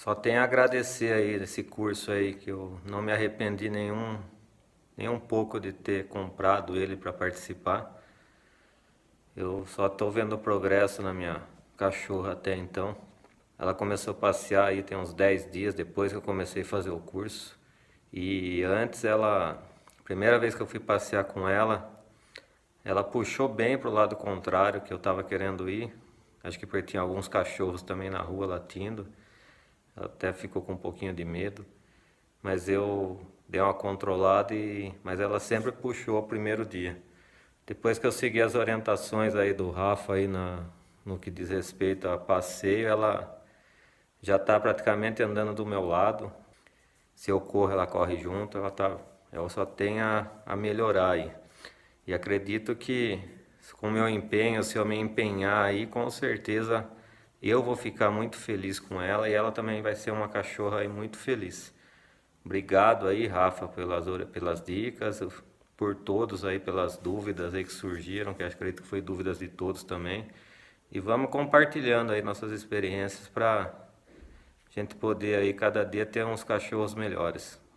Só tenho a agradecer aí desse curso aí que eu não me arrependi nenhum nem um pouco de ter comprado ele para participar. Eu só estou vendo progresso na minha cachorra até então. Ela começou a passear aí tem uns 10 dias depois que eu comecei a fazer o curso. E antes ela, primeira vez que eu fui passear com ela, ela puxou bem para o lado contrário que eu estava querendo ir. Acho que porque tinha alguns cachorros também na rua latindo até ficou com um pouquinho de medo, mas eu dei uma controlada e mas ela sempre puxou o primeiro dia. Depois que eu segui as orientações aí do Rafa aí na no que diz respeito a passeio, ela já está praticamente andando do meu lado. Se eu corro, ela corre junto, ela tá ela só tem a, a melhorar aí. E acredito que com o meu empenho, se eu me empenhar aí, com certeza eu vou ficar muito feliz com ela e ela também vai ser uma cachorra aí muito feliz. Obrigado aí, Rafa, pelas, pelas dicas, por todos aí, pelas dúvidas aí que surgiram, que acredito que foi dúvidas de todos também. E vamos compartilhando aí nossas experiências para a gente poder aí cada dia ter uns cachorros melhores.